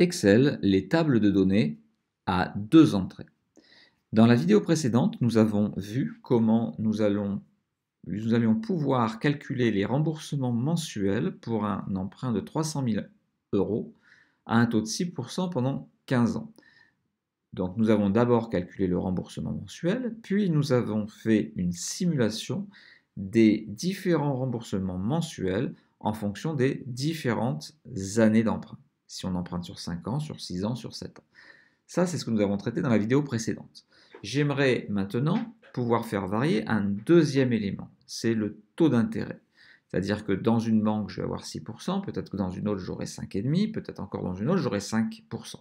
Excel les tables de données à deux entrées. Dans la vidéo précédente, nous avons vu comment nous, nous allions pouvoir calculer les remboursements mensuels pour un emprunt de 300 000 euros à un taux de 6% pendant 15 ans. Donc nous avons d'abord calculé le remboursement mensuel, puis nous avons fait une simulation des différents remboursements mensuels en fonction des différentes années d'emprunt si on emprunte sur 5 ans, sur 6 ans, sur 7 ans. Ça, c'est ce que nous avons traité dans la vidéo précédente. J'aimerais maintenant pouvoir faire varier un deuxième élément, c'est le taux d'intérêt. C'est-à-dire que dans une banque, je vais avoir 6%, peut-être que dans une autre, j'aurai 5,5%, peut-être encore dans une autre, j'aurai 5%.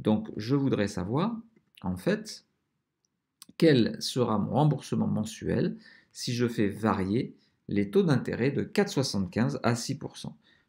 Donc, je voudrais savoir, en fait, quel sera mon remboursement mensuel si je fais varier les taux d'intérêt de 4,75 à 6%.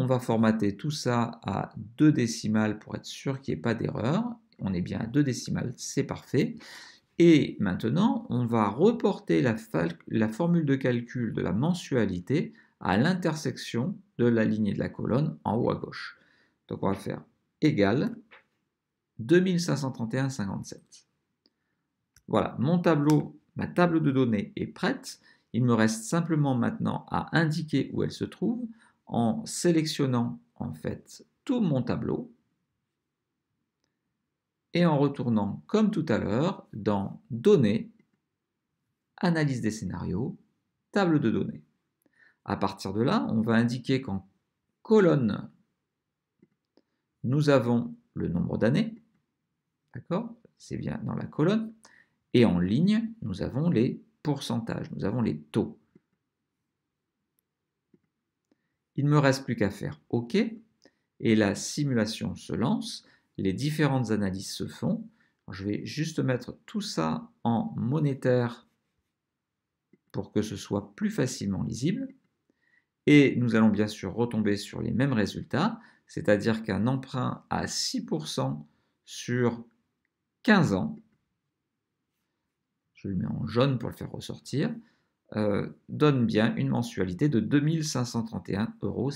On va formater tout ça à deux décimales pour être sûr qu'il n'y ait pas d'erreur. On est bien à deux décimales, c'est parfait. Et maintenant, on va reporter la, formule de calcul de la mensualité à l'intersection de la ligne et de la colonne en haut à gauche. Donc on va faire égal 2531,57. Voilà, mon tableau, ma table de données est prête. Il me reste simplement maintenant à indiquer où elle se trouve en sélectionnant en fait tout mon tableau et en retournant comme tout à l'heure dans Données, Analyse des scénarios, Table de données. À partir de là, on va indiquer qu'en colonne, nous avons le nombre d'années, d'accord C'est bien dans la colonne, et en ligne, nous avons les pourcentages, nous avons les taux. Il ne me reste plus qu'à faire OK et la simulation se lance. Les différentes analyses se font. je vais juste mettre tout ça en monétaire pour que ce soit plus facilement lisible. Et nous allons bien sûr retomber sur les mêmes résultats, c'est-à-dire qu'un emprunt à 6% sur 15 ans, je le mets en jaune pour le faire ressortir, euh, donne bien une mensualité de 2531,57 euros.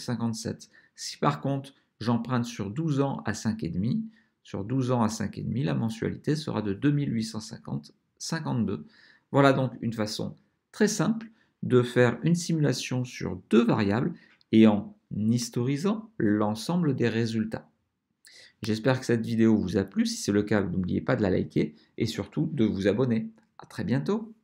Si par contre j'emprunte sur 12 ans à 5,5, sur 12 ans à demi, la mensualité sera de 2850,52. Voilà donc une façon très simple de faire une simulation sur deux variables et en historisant l'ensemble des résultats. J'espère que cette vidéo vous a plu. Si c'est le cas, n'oubliez pas de la liker et surtout de vous abonner. A très bientôt